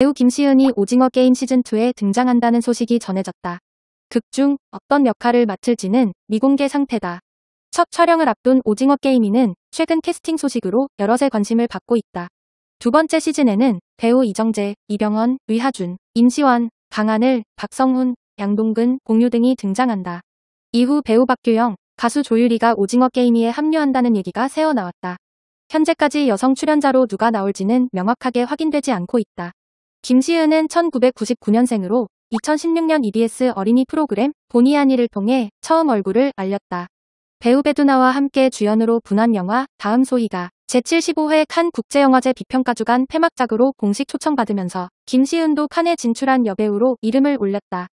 배우 김시은이 오징어 게임 시즌2에 등장한다는 소식이 전해졌다. 극 중 어떤 역할을 맡을지는 미공개 상태다. 첫 촬영을 앞둔 오징어 게임이는 최근 캐스팅 소식으로 여럿의 관심을 받고 있다. 두 번째 시즌에는 배우 이정재, 이병헌, 의하준, 임시원강한을 박성훈, 양동근, 공유 등이 등장한다. 이후 배우 박규영, 가수 조유리가 오징어 게임에 합류한다는 얘기가 새어나왔다. 현재까지 여성 출연자로 누가 나올지는 명확하게 확인되지 않고 있다. 김시은은 1999년생으로 2016년 EBS 어린이 프로그램 본의 아니를 통해 처음 얼굴을 알렸다. 배우 베두나와 함께 주연으로 분한 영화 다음 소희가 제75회 칸 국제영화제 비평가주간 폐막작으로 공식 초청받으면서 김시은도 칸에 진출한 여배우로 이름을 올렸다.